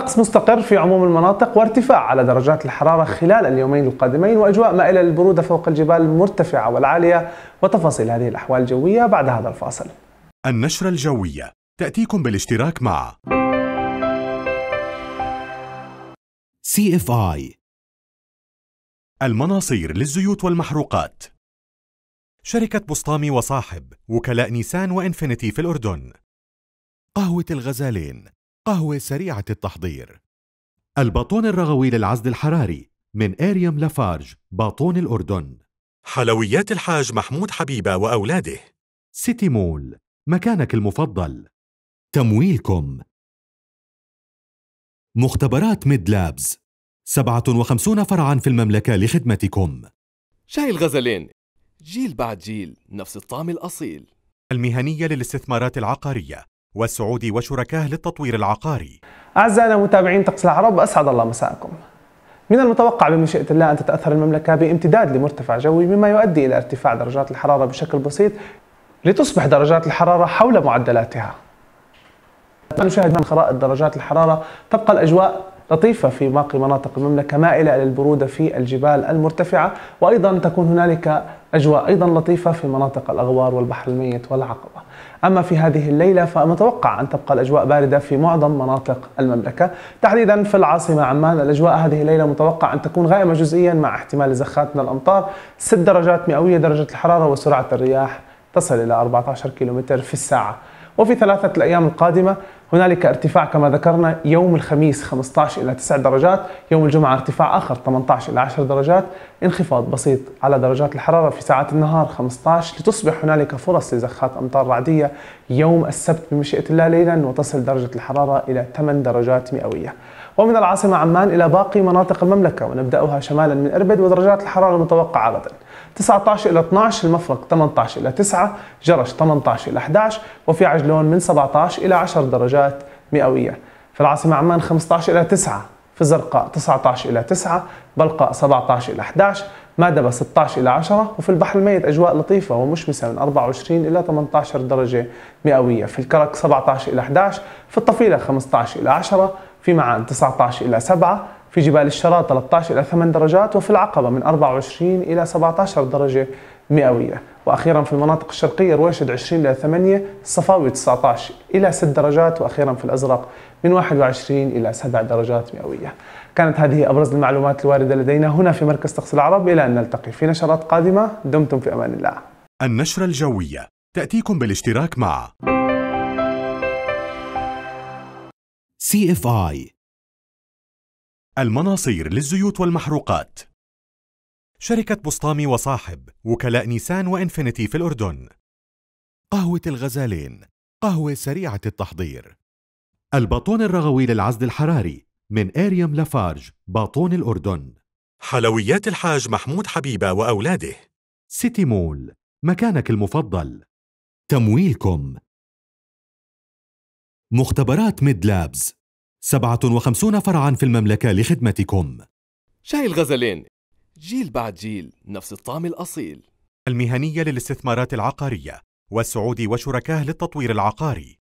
الطقس مستقر في عموم المناطق وارتفاع على درجات الحرارة خلال اليومين القادمين وأجواء مائلة للبرودة فوق الجبال المرتفعة والعالية وتفاصيل هذه الأحوال الجوية بعد هذا الفاصل النشرة الجوية تأتيكم بالاشتراك مع CFI المناصير للزيوت والمحروقات شركة بسطامي وصاحب وكلاء نيسان وإنفينيتي في الأردن قهوة الغزالين قهوة سريعة التحضير الباطون الرغوي للعزل الحراري من آريم لافارج باطون الأردن حلويات الحاج محمود حبيبة وأولاده سيتي مول مكانك المفضل تمويلكم مختبرات ميد لابز 57 فرعا في المملكة لخدمتكم شاي الغزلين جيل بعد جيل نفس الطعم الأصيل المهنية للاستثمارات العقارية والسعودي وشركاه للتطوير العقاري أعزائنا متابعين طقس العرب أسعد الله مساءكم من المتوقع بمشيئة الله أن تتأثر المملكة بامتداد لمرتفع جوي مما يؤدي إلى ارتفاع درجات الحرارة بشكل بسيط لتصبح درجات الحرارة حول معدلاتها نشاهد من خرائط درجات الحرارة تبقى الأجواء لطيفة في باقي مناطق المملكة مائلة إلى البرودة في الجبال المرتفعة وأيضا تكون هنالك أجواء أيضا لطيفة في مناطق الأغوار والبحر الميت والعقبة أما في هذه الليلة فمتوقع أن تبقى الأجواء باردة في معظم مناطق المملكة تحديدا في العاصمة عمان الأجواء هذه الليلة متوقع أن تكون غائمة جزئيا مع احتمال زخات من الأمطار 6 درجات مئوية درجة الحرارة وسرعة الرياح تصل إلى 14 كم في الساعة وفي ثلاثة الأيام القادمة هنالك ارتفاع كما ذكرنا يوم الخميس 15 إلى 9 درجات يوم الجمعة ارتفاع آخر 18 إلى 10 درجات انخفاض بسيط على درجات الحرارة في ساعات النهار 15 لتصبح هنالك فرص لزخات أمطار رعدية يوم السبت بمشيئة الله ليلا وتصل درجة الحرارة إلى 8 درجات مئوية ومن العاصمة عمان إلى باقي مناطق المملكة ونبدأها شمالا من إربد ودرجات الحرارة المتوقعة غدا 19 إلى 12 المفرق 18 إلى 9 جرش 18 إلى 11 وفي عجلون من 17 إلى 10 درجات مئوية في العاصمة عمان 15 إلى 9 في الزرقاء 19 إلى 9 بلقاء 17 إلى 11 مادبة 16 إلى 10 وفي البحر الميت أجواء لطيفة ومشمسة من 24 إلى 18 درجة مئوية في الكرك 17 إلى 11 في الطفيلة 15 إلى 10 في معان 19 إلى 7 في جبال الشراء 13 إلى 8 درجات وفي العقبة من 24 إلى 17 درجة مئوية وأخيرا في المناطق الشرقية رويشد 20 إلى 8 الصفاوي 19 إلى 6 درجات وأخيرا في الأزرق من 21 إلى 7 درجات مئوية كانت هذه أبرز المعلومات الواردة لدينا هنا في مركز تقصي العرب إلى أن نلتقي في نشرات قادمة دمتم في أمان الله النشرة الجوية تأتيكم بالاشتراك مع CFI المناصير للزيوت والمحروقات شركة بسطامي وصاحب وكلاء نيسان وإنفينيتي في الأردن قهوة الغزالين قهوة سريعة التحضير الباطون الرغوي للعزل الحراري من إيريام لافارج باطون الأردن حلويات الحاج محمود حبيبة وأولاده سيتي مول مكانك المفضل تمويلكم مختبرات ميد لابز 57 فرعا في المملكة لخدمتكم شاي الغزلين جيل بعد جيل نفس الطعم الأصيل المهنية للاستثمارات العقارية والسعودي وشركاه للتطوير العقاري